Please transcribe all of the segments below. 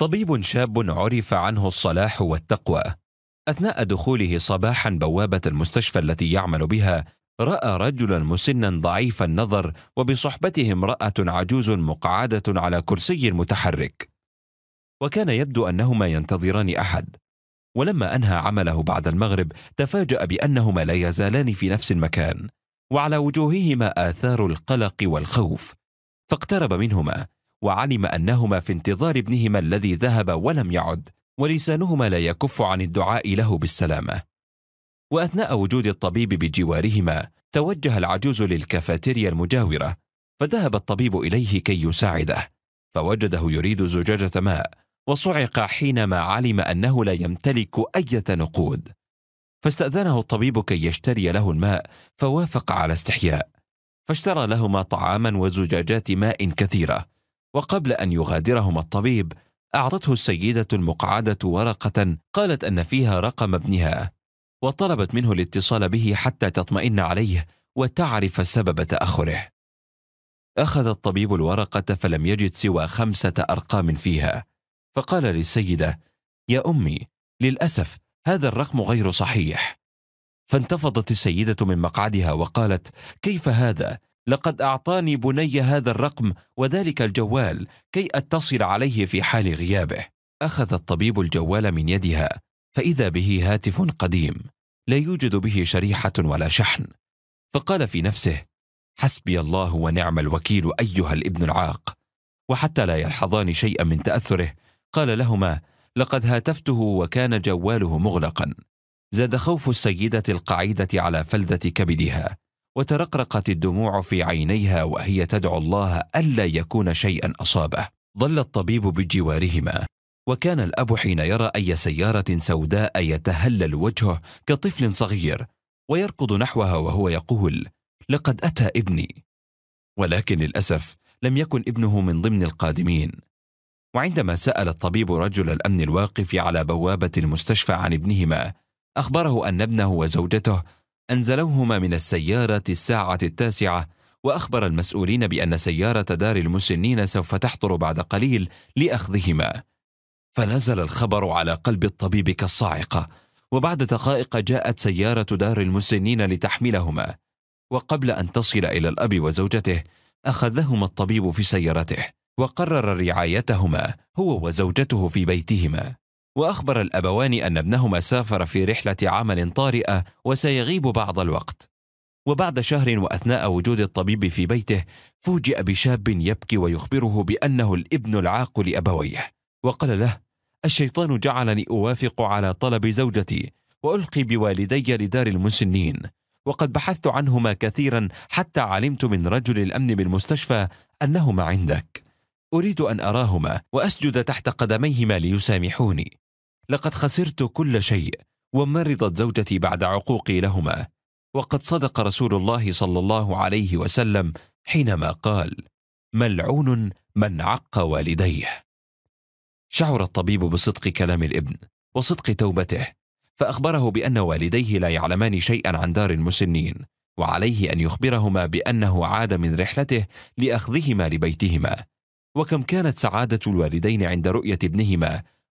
طبيب شاب عرف عنه الصلاح والتقوى اثناء دخوله صباحا بوابه المستشفى التي يعمل بها راى رجلا مسنا ضعيف النظر وبصحبته امراه عجوز مقعده على كرسي متحرك وكان يبدو انهما ينتظران احد ولما انهى عمله بعد المغرب تفاجا بانهما لا يزالان في نفس المكان وعلى وجوههما اثار القلق والخوف فاقترب منهما وعلم انهما في انتظار ابنهما الذي ذهب ولم يعد ولسانهما لا يكف عن الدعاء له بالسلامه واثناء وجود الطبيب بجوارهما توجه العجوز للكافيتيريا المجاوره فذهب الطبيب اليه كي يساعده فوجده يريد زجاجه ماء وصعق حينما علم انه لا يمتلك اي نقود فاستاذنه الطبيب كي يشتري له الماء فوافق على استحياء فاشترى لهما طعاما وزجاجات ماء كثيره وقبل أن يغادرهما الطبيب أعطته السيدة المقعدة ورقة قالت أن فيها رقم ابنها وطلبت منه الاتصال به حتى تطمئن عليه وتعرف سبب تأخره أخذ الطبيب الورقة فلم يجد سوى خمسة أرقام فيها فقال للسيدة يا أمي للأسف هذا الرقم غير صحيح فانتفضت السيدة من مقعدها وقالت كيف هذا؟ لقد اعطاني بني هذا الرقم وذلك الجوال كي اتصل عليه في حال غيابه اخذ الطبيب الجوال من يدها فاذا به هاتف قديم لا يوجد به شريحه ولا شحن فقال في نفسه حسبي الله ونعم الوكيل ايها الابن العاق وحتى لا يلحظان شيئا من تاثره قال لهما لقد هاتفته وكان جواله مغلقا زاد خوف السيده القعيده على فلذه كبدها وترقرقت الدموع في عينيها وهي تدعو الله الا يكون شيئا اصابه ظل الطبيب بجوارهما وكان الاب حين يرى اي سياره سوداء يتهلل وجهه كطفل صغير ويركض نحوها وهو يقول لقد اتى ابني ولكن للاسف لم يكن ابنه من ضمن القادمين وعندما سال الطبيب رجل الامن الواقف على بوابه المستشفى عن ابنهما اخبره ان ابنه وزوجته أنزلوهما من السيارة الساعة التاسعة وأخبر المسؤولين بأن سيارة دار المسنين سوف تحضر بعد قليل لأخذهما فنزل الخبر على قلب الطبيب كالصاعقة وبعد دقائق جاءت سيارة دار المسنين لتحملهما وقبل أن تصل إلى الأب وزوجته أخذهما الطبيب في سيارته وقرر رعايتهما هو وزوجته في بيتهما وأخبر الأبوان أن ابنهما سافر في رحلة عمل طارئة وسيغيب بعض الوقت وبعد شهر وأثناء وجود الطبيب في بيته فوجئ بشاب يبكي ويخبره بأنه الابن العاق لأبويه وقال له الشيطان جعلني أوافق على طلب زوجتي وألقي بوالدي لدار المسنين وقد بحثت عنهما كثيرا حتى علمت من رجل الأمن بالمستشفى أنهما عندك أريد أن أراهما وأسجد تحت قدميهما ليسامحوني لقد خسرت كل شيء ومرضت زوجتي بعد عقوقي لهما وقد صدق رسول الله صلى الله عليه وسلم حينما قال ملعون من عق والديه شعر الطبيب بصدق كلام الابن وصدق توبته فاخبره بان والديه لا يعلمان شيئا عن دار المسنين وعليه ان يخبرهما بانه عاد من رحلته لاخذهما لبيتهما وكم كانت سعاده الوالدين عند رؤيه ابنهما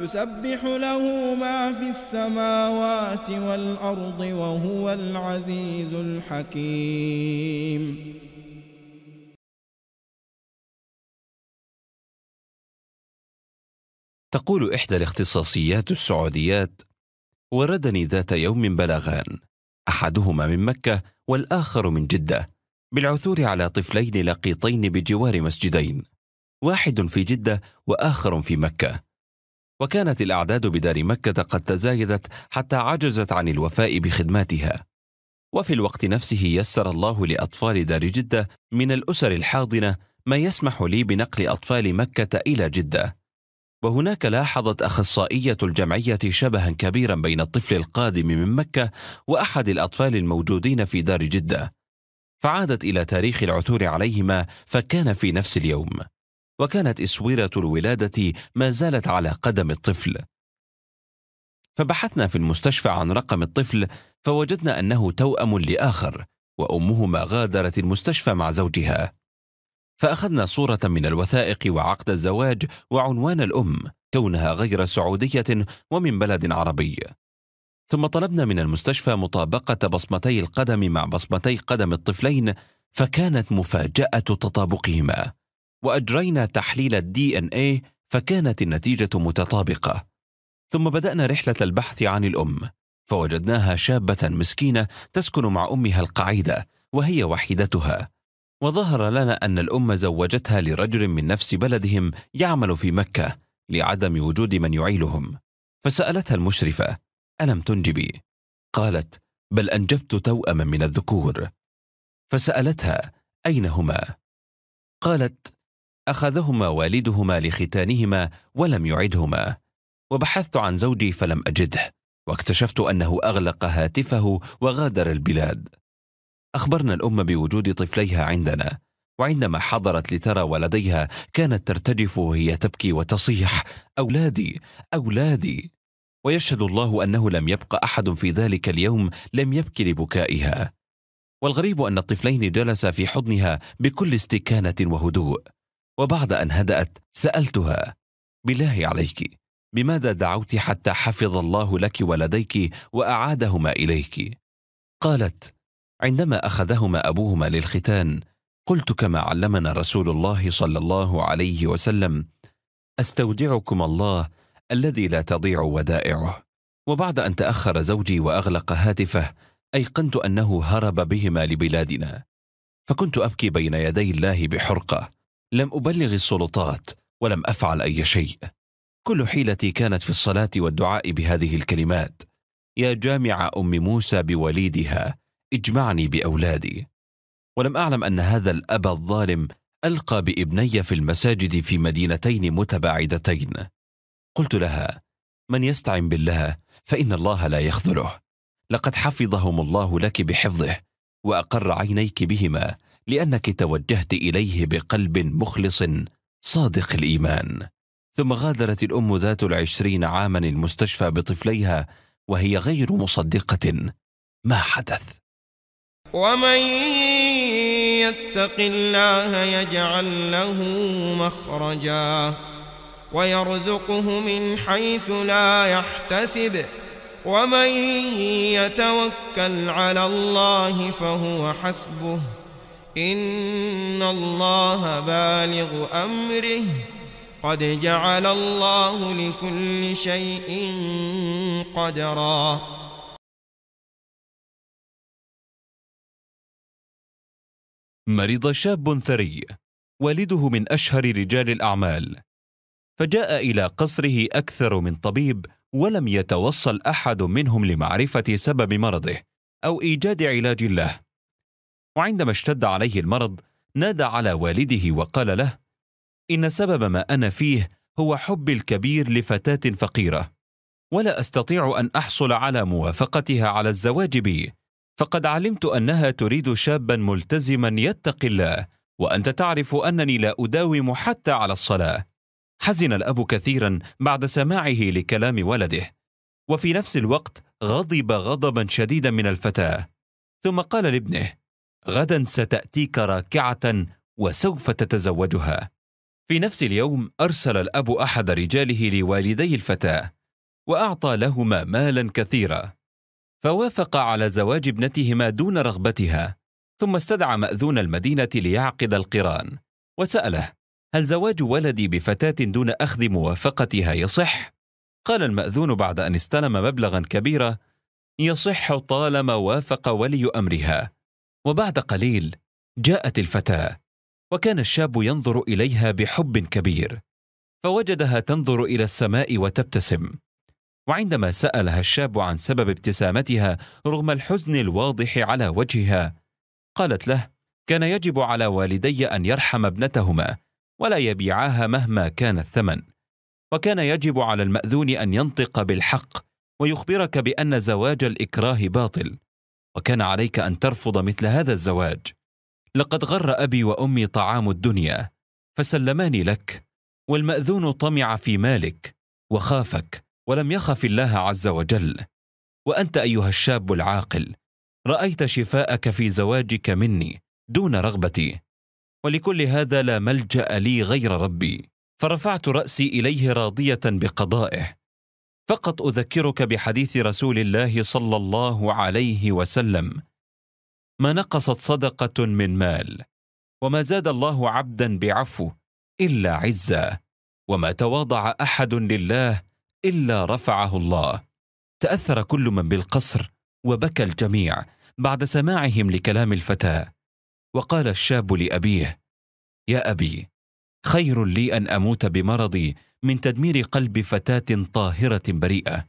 يسبح له ما في السماوات والأرض وهو العزيز الحكيم تقول إحدى الاختصاصيات السعوديات وردني ذات يوم بلاغان أحدهما من مكة والآخر من جدة بالعثور على طفلين لقيطين بجوار مسجدين واحد في جدة وآخر في مكة وكانت الأعداد بدار مكة قد تزايدت حتى عجزت عن الوفاء بخدماتها وفي الوقت نفسه يسر الله لأطفال دار جدة من الأسر الحاضنة ما يسمح لي بنقل أطفال مكة إلى جدة وهناك لاحظت أخصائية الجمعية شبها كبيرا بين الطفل القادم من مكة وأحد الأطفال الموجودين في دار جدة فعادت إلى تاريخ العثور عليهما فكان في نفس اليوم وكانت اسويره الولاده ما زالت على قدم الطفل فبحثنا في المستشفى عن رقم الطفل فوجدنا انه توام لاخر وامهما غادرت المستشفى مع زوجها فاخذنا صوره من الوثائق وعقد الزواج وعنوان الام كونها غير سعوديه ومن بلد عربي ثم طلبنا من المستشفى مطابقه بصمتي القدم مع بصمتي قدم الطفلين فكانت مفاجاه تطابقهما وأجرينا تحليل الدي إن إيه فكانت النتيجة متطابقة ثم بدأنا رحلة البحث عن الأم فوجدناها شابة مسكينة تسكن مع أمها القعيدة وهي وحيدتها وظهر لنا أن الأم زوجتها لرجل من نفس بلدهم يعمل في مكة لعدم وجود من يعيلهم فسألتها المشرفة ألم تنجبي؟ قالت بل أنجبت توأما من الذكور فسألتها أين هما؟ قالت أخذهما والدهما لختانهما ولم يعدهما وبحثت عن زوجي فلم أجده واكتشفت أنه أغلق هاتفه وغادر البلاد أخبرنا الأم بوجود طفليها عندنا وعندما حضرت لترى ولديها كانت ترتجف وهي تبكي وتصيح أولادي أولادي ويشهد الله أنه لم يبقى أحد في ذلك اليوم لم يبكي لبكائها والغريب أن الطفلين جلسا في حضنها بكل استكانة وهدوء وبعد أن هدأت سألتها بالله عليك بماذا دعوت حتى حفظ الله لك ولديك وأعادهما إليك؟ قالت عندما أخذهما أبوهما للختان قلت كما علمنا رسول الله صلى الله عليه وسلم أستودعكم الله الذي لا تضيع ودائعه وبعد أن تأخر زوجي وأغلق هاتفه أيقنت أنه هرب بهما لبلادنا فكنت أبكي بين يدي الله بحرقة لم أبلغ السلطات ولم أفعل أي شيء كل حيلتي كانت في الصلاة والدعاء بهذه الكلمات يا جامع أم موسى بوليدها اجمعني بأولادي ولم أعلم أن هذا الأب الظالم ألقى بابني في المساجد في مدينتين متباعدتين قلت لها من يستعن بالله فإن الله لا يخذله لقد حفظهم الله لك بحفظه وأقر عينيك بهما لانك توجهت اليه بقلب مخلص صادق الايمان ثم غادرت الام ذات العشرين عاما المستشفى بطفليها وهي غير مصدقه ما حدث ومن يتق الله يجعل له مخرجا ويرزقه من حيث لا يحتسب ومن يتوكل على الله فهو حسبه إن الله بالغ أمره قد جعل الله لكل شيء قدرا مرض شاب ثري والده من أشهر رجال الأعمال فجاء إلى قصره أكثر من طبيب ولم يتوصل أحد منهم لمعرفة سبب مرضه أو إيجاد علاج له وعندما اشتد عليه المرض نادى على والده وقال له ان سبب ما انا فيه هو حبي الكبير لفتاه فقيره ولا استطيع ان احصل على موافقتها على الزواج بي فقد علمت انها تريد شابا ملتزما يتقي الله وانت تعرف انني لا اداوم حتى على الصلاه حزن الاب كثيرا بعد سماعه لكلام ولده وفي نفس الوقت غضب غضبا شديدا من الفتاه ثم قال لابنه غدا ستاتيك راكعه وسوف تتزوجها في نفس اليوم ارسل الاب احد رجاله لوالدي الفتاه واعطى لهما مالا كثيرا فوافق على زواج ابنتهما دون رغبتها ثم استدعى ماذون المدينه ليعقد القران وساله هل زواج ولدي بفتاه دون اخذ موافقتها يصح قال الماذون بعد ان استلم مبلغا كبيرا يصح طالما وافق ولي امرها وبعد قليل جاءت الفتاه وكان الشاب ينظر اليها بحب كبير فوجدها تنظر الى السماء وتبتسم وعندما سالها الشاب عن سبب ابتسامتها رغم الحزن الواضح على وجهها قالت له كان يجب على والدي ان يرحم ابنتهما ولا يبيعاها مهما كان الثمن وكان يجب على الماذون ان ينطق بالحق ويخبرك بان زواج الاكراه باطل وكان عليك ان ترفض مثل هذا الزواج لقد غر ابي وامي طعام الدنيا فسلماني لك والماذون طمع في مالك وخافك ولم يخف الله عز وجل وانت ايها الشاب العاقل رايت شفاءك في زواجك مني دون رغبتي ولكل هذا لا ملجا لي غير ربي فرفعت راسي اليه راضيه بقضائه فقط اذكرك بحديث رسول الله صلى الله عليه وسلم ما نقصت صدقه من مال وما زاد الله عبدا بعفو الا عزه وما تواضع احد لله الا رفعه الله تاثر كل من بالقصر وبكى الجميع بعد سماعهم لكلام الفتاه وقال الشاب لابيه يا ابي خير لي ان اموت بمرضي من تدمير قلب فتاه طاهره بريئه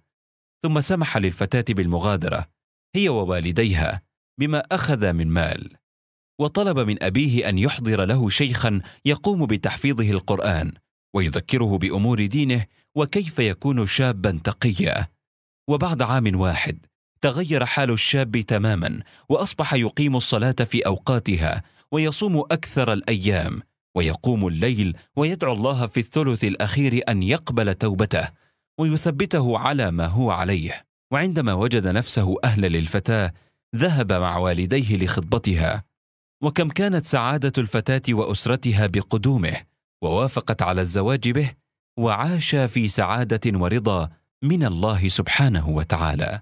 ثم سمح للفتاه بالمغادره هي ووالديها بما اخذ من مال وطلب من ابيه ان يحضر له شيخا يقوم بتحفيظه القران ويذكره بامور دينه وكيف يكون شابا تقيا وبعد عام واحد تغير حال الشاب تماما واصبح يقيم الصلاه في اوقاتها ويصوم اكثر الايام ويقوم الليل ويدعو الله في الثلث الاخير ان يقبل توبته ويثبته على ما هو عليه وعندما وجد نفسه اهلا للفتاه ذهب مع والديه لخطبتها وكم كانت سعاده الفتاه واسرتها بقدومه ووافقت على الزواج به وعاش في سعاده ورضا من الله سبحانه وتعالى